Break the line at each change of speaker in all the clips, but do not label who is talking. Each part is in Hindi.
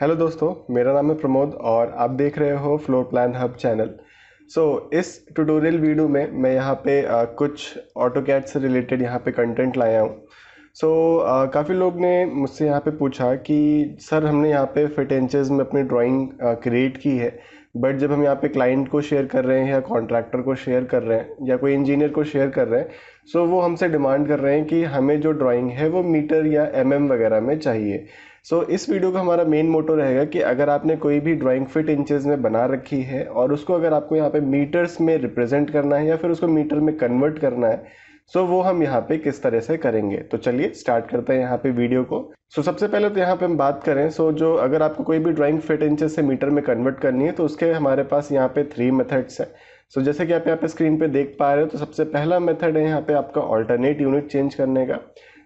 हेलो दोस्तों मेरा नाम है प्रमोद और आप देख रहे हो floor plan hub channel so so, इस ट्यूटोरियल वीडियो में मैं यहाँ पे आ, कुछ ऑटो कैट से रिलेटेड यहाँ पे कंटेंट लाया हूँ सो so, काफ़ी लोग ने मुझसे यहाँ पे पूछा कि सर हमने यहाँ पे फिटेंचेज में अपनी ड्राइंग क्रिएट की है बट जब हम यहाँ पे क्लाइंट को शेयर कर रहे हैं या कॉन्ट्रैक्टर को शेयर कर रहे हैं या कोई इंजीनियर को शेयर कर रहे हैं सो so, वो हमसे डिमांड कर रहे हैं कि हमें जो ड्राइंग है वो मीटर या एम mm वगैरह में चाहिए सो so, इस वीडियो का हमारा मेन मोटो रहेगा कि अगर आपने कोई भी ड्राइंग फिट इंचेस में बना रखी है और उसको अगर आपको यहाँ पे मीटर्स में रिप्रेजेंट करना है या फिर उसको मीटर में कन्वर्ट करना है सो so, वो हम यहाँ पे किस तरह से करेंगे तो चलिए स्टार्ट करते हैं यहाँ पे वीडियो को सो so, सबसे पहले तो यहाँ पे हम बात करें सो so, जो अगर आपको कोई भी ड्राइंग फिट इंचेस से मीटर में कन्वर्ट करनी है तो उसके हमारे पास यहाँ पे थ्री मेथड्स है सो so, जैसे कि आप यहाँ पे स्क्रीन पे देख पा रहे हो तो सबसे पहला मेथड है यहाँ पे आपका ऑल्टरनेट यूनिट चेंज करने का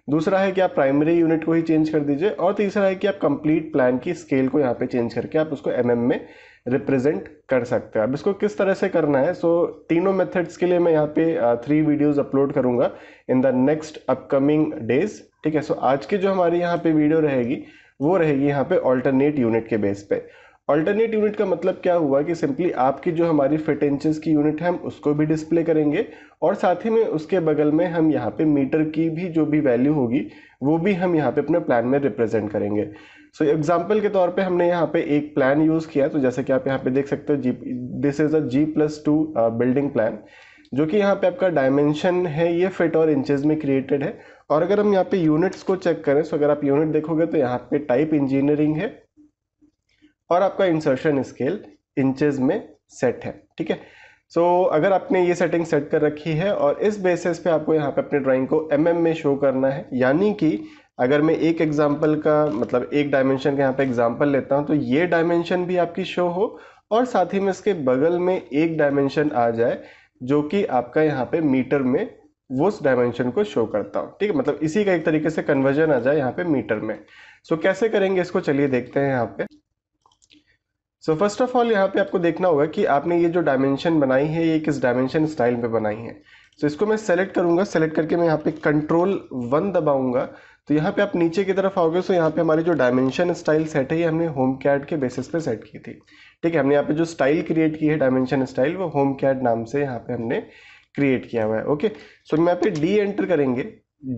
दूसरा है कि आप प्राइमरी यूनिट को ही चेंज कर दीजिए और तीसरा है कि आप कंप्लीट प्लान की स्केल को यहाँ पे चेंज करके आप उसको एम में रिप्रेजेंट कर सकते हैं अब इसको किस तरह से करना है सो so, तीनों मेथड्स के लिए मैं यहाँ पे थ्री वीडियोस अपलोड करूँगा in the next upcoming days ठीक है सो so, आज की जो हमारी यहाँ पे वीडियो रहेगी वो रहेगी यहाँ पे ऑल्टरनेट यूनिट के बेस पे अल्टरनेट यूनिट का मतलब क्या हुआ कि सिंपली आपकी जो हमारी फिट इंचज की यूनिट है हम उसको भी डिस्प्ले करेंगे और साथ ही में उसके बगल में हम यहाँ पे मीटर की भी जो भी वैल्यू होगी वो भी हम यहाँ पे अपने प्लान में रिप्रेजेंट करेंगे सो so, एग्जाम्पल के तौर पे हमने यहाँ पे एक प्लान यूज़ किया तो जैसे कि आप यहाँ पे देख सकते हो G this is a G plus two building plan जो कि यहाँ पे आपका डायमेंशन है ये फिट और इंचेस में क्रिएटेड है और अगर हम यहाँ पे यूनिट्स को चेक करें सो अगर आप यूनिट देखोगे तो यहाँ पे टाइप इंजीनियरिंग है और आपका इंसर्शन स्केल इंचेस में सेट है ठीक है सो so, अगर आपने ये सेटिंग सेट कर रखी है और इस बेसिस पे आपको यहाँ पे अपने ड्राइंग को एम mm में शो करना है यानी कि अगर मैं एक एग्जाम्पल का मतलब एक डायमेंशन का यहाँ पे एग्जाम्पल लेता हूँ तो ये डायमेंशन भी आपकी शो हो और साथ ही में इसके बगल में एक डायमेंशन आ जाए जो कि आपका यहाँ पे मीटर में वो उस डायमेंशन को शो करता हूँ ठीक है मतलब इसी का एक तरीके से कन्वर्जन आ जाए यहाँ पे मीटर में सो so, कैसे करेंगे इसको चलिए देखते हैं यहाँ पे सो फर्स्ट ऑफ ऑल यहाँ पे आपको देखना होगा कि आपने ये जो डायमेंशन बनाई है ये किस डायमेंशन स्टाइल में बनाई है सो so, इसको मैं सेलेक्ट करूँगा सेलेक्ट करके मैं यहाँ पे कंट्रोल वन दबाऊंगा तो यहाँ पे आप नीचे की तरफ आओगे सो यहाँ पे हमारी जो डायमेंशन स्टाइल सेट है ये हमने होम कैड के बेसिस पे सेट की थी ठीक है हमने यहाँ पे जो स्टाइल क्रिएट की है डायमेंशन स्टाइल वो होम कैड नाम से यहाँ पे हमने क्रिएट किया हुआ है ओके सो हम यहाँ पे डी एंटर करेंगे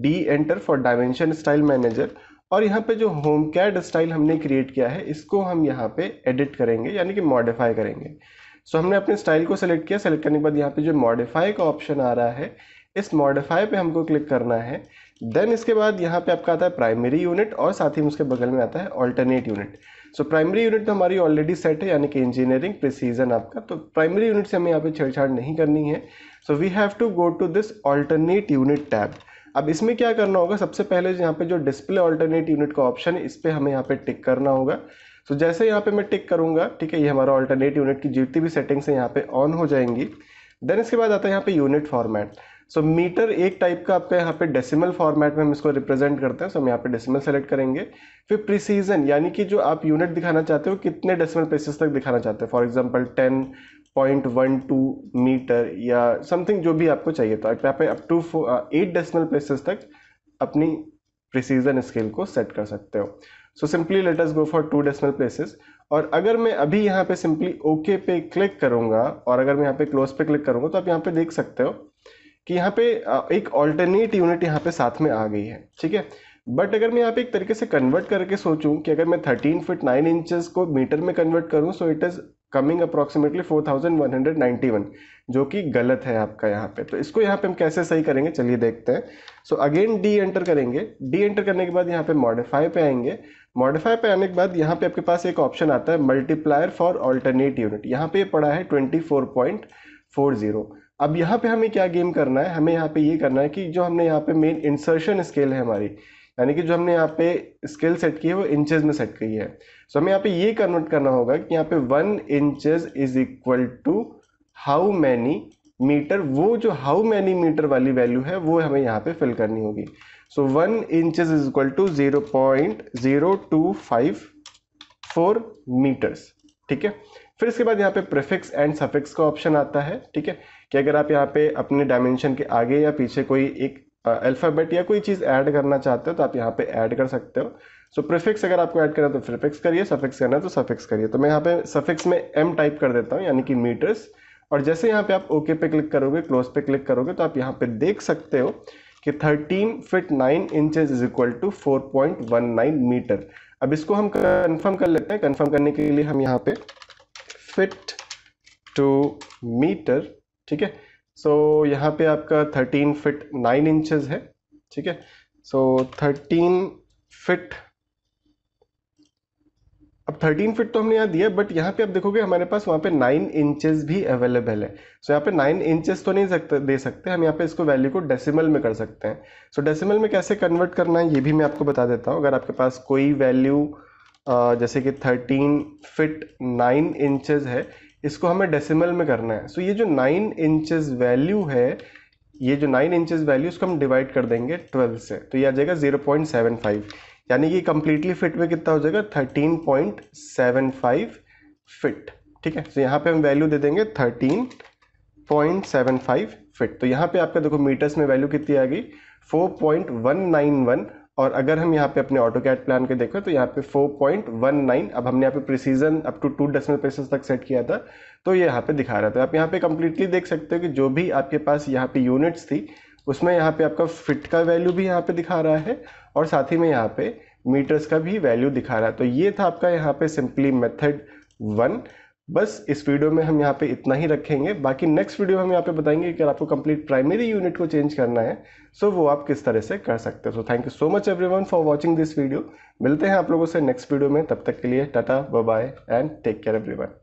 D enter for dimension style manager और यहाँ पे जो होम कैड स्टाइल हमने क्रिएट किया है इसको हम यहाँ पे एडिट करेंगे यानी कि मॉडिफाई करेंगे सो so, हमने अपने स्टाइल को सेलेक्ट किया सेलेक्ट करने के बाद यहाँ पे जो मॉडिफाई का ऑप्शन आ रहा है इस मॉडिफाई पे हमको क्लिक करना है देन इसके बाद यहाँ पे आपका आता है प्राइमरी यूनिट और साथ ही उसके बगल में आता है alternate unit so primary unit तो हमारी ऑलरेडी सेट है यानी कि इंजीनियरिंग प्रिसीजन आपका तो प्राइमरी यूनिट से हमें यहाँ पे छेड़छाड़ नहीं करनी है so we have to go to this alternate unit tab अब इसमें क्या करना होगा सबसे पहले यहाँ पे जो डिस्प्ले ऑल्टरनेट यूनिट का ऑप्शन है इस पर हमें यहाँ पे टिक करना होगा तो so, जैसे यहाँ पे मैं टिक करूँगा ठीक है ये हमारा ऑल्टरनेट यूनिट की जितनी भी सेटिंग्स है यहाँ पे ऑन हो जाएंगी देन इसके बाद आता है यहाँ पे यूनिट फॉर्मेट सो मीटर एक टाइप का आपका यहाँ पे डेसिमल फॉर्मेट में हम इसको रिप्रेजेंट करते हैं सो so, हम यहाँ पे डेसिमल सेलेक्ट करेंगे फिर प्रिसीजन यानी कि जो आप यूनिट दिखाना चाहते हो कितने डेसिमल प्लेसेस तक दिखाना चाहते हो for example ten point one two metre या समथिंग जो भी आपको चाहिए तो आप up to eight decimal places तक अपनी प्रिसीजन स्केल को सेट कर सकते हो so simply let us go for two decimal places और अगर मैं अभी यहाँ पे सिंपली ओके okay पे क्लिक करूँगा और अगर मैं यहाँ पे क्लोज पे क्लिक करूँगा तो आप यहाँ पे देख सकते हो कि यहाँ पे uh, एक ऑल्टरनेट यूनिट यहाँ पे साथ में आ गई है ठीक है बट अगर मैं यहाँ पे एक तरीके से कन्वर्ट करके सोचूं कि अगर मैं थर्टीन फिट नाइन इंचेस को मीटर में कन्वर्ट करूं so it is coming approximately four thousand one hundred ninety one जो कि गलत है आपका यहाँ पे तो इसको यहाँ पे हम कैसे सही करेंगे चलिए देखते हैं सो अगेन डी एंटर करेंगे डी एंटर करने के बाद यहाँ पे मॉडिफाई पे आएंगे मॉडिफाई पे आने के बाद यहाँ पे आपके पास एक ऑप्शन आता है मल्टीप्लायर फॉर ऑल्टरनेट यूनिट यहाँ पे पड़ा है twenty four point four zero अब यहाँ पे हमें क्या गेम करना है हमें यहाँ पे ये करना है कि जो हमने यहाँ पे मेन इंसर्शन स्केल है हमारी यानी कि जो हमने यहाँ पे स्केल सेट की है वो इंचेस में सेट की है सो so, हमें यहाँ पे ये कन्वर्ट करना होगा कि यहाँ पे one inches is equal to how many metre वो जो हाउ मैनी मीटर वाली वैल्यू है वो हमें यहाँ पे फिल करनी होगी so one inches is equal to zero point zero two five four metres ठीक है फिर इसके बाद यहाँ पे प्रिफिक्स एंड सफिक्स का ऑप्शन आता है ठीक है कि अगर आप यहाँ पे अपने डायमेंशन के आगे या पीछे कोई एक अल्फ़ाबेट या कोई चीज़ ऐड करना चाहते हो तो आप यहाँ पे ऐड कर सकते हो सो so, प्रिफिक्स अगर आपको ऐड करना है तो प्रिफिक्स करिए सफिक्स करना है तो सफिक्स करिए तो मैं यहाँ पे सफिक्स में एम टाइप कर देता हूँ यानी कि मीटर्स और जैसे यहाँ पे आप ओके पे क्लिक करोगे क्लोज पे क्लिक करोगे तो आप यहाँ पे देख सकते हो कि thirteen feet nine inches is equal to four point one nine metre अब इसको हम कन्फर्म कर लेते हैं कन्फर्म करने के लिए हम यहाँ पे फिट टू मीटर ठीक है सो so, यहाँ पे आपका थर्टीन फिट नाइन इंचज है ठीक है सो थर्टीन फिट अब थर्टीन फिट तो हमने यहाँ दिया बट यहाँ पे आप देखोगे हमारे पास वहाँ पे नाइन इंचेस भी अवेलेबल है सो so, यहाँ पे नाइन इंचेस तो नहीं सकते दे सकते हम यहाँ पे इसको वैल्यू को डेसिमल में कर सकते हैं सो so, डेसिमल में कैसे कन्वर्ट करना है ये भी मैं आपको बता देता हूँ अगर आपके पास कोई वैल्यू जैसे कि थर्टीन फिट नाइन इंचेस है इसको हमें डेसिमल में करना है सो so, ये जो नाइन इंचज वैल्यू है ये जो नाइन इंचज वैल्यू इसको हम डिवाइड कर देंगे ट्वेल्व से तो ये आ जाएगा ज़ीरो पॉइंट सेवन फाइव यानी कि कम्प्लीटली फिट में कितना हो जाएगा thirteen point seven five feet ठीक है so, यहाँ पे हम वैल्यू दे देंगे thirteen point seven five feet तो यहाँ पे आपका देखो मीटर्स में वैल्यू कितनी आ गई four point one nine one और अगर हम यहाँ पे अपने ऑटो कैट प्लान के देखें तो यहाँ पे 4.19 अब हमने यहाँ पे precision up to two decimal places तक सेट किया था तो ये यहाँ पे दिखा रहा था आप यहाँ पे कम्प्लीटली देख सकते हो कि जो भी आपके पास यहाँ पे यूनिट्स थी उसमें यहाँ पे आपका फिट का वैल्यू भी यहाँ पे दिखा रहा है और साथ ही में यहाँ पे मीटर्स का भी वैल्यू दिखा रहा है तो ये था आपका यहाँ पे सिंपली मेथड वन बस इस वीडियो में हम यहाँ पे इतना ही रखेंगे बाकी नेक्स्ट वीडियो में हम यहाँ पे बताएंगे कि आपको कंप्लीट प्राइमरी यूनिट को चेंज करना है सो वो आप किस तरह से कर सकते हो so thank you so much everyone for watching this video मिलते हैं आप लोगों से नेक्स्ट वीडियो में तब तक के लिए tata bye and take care every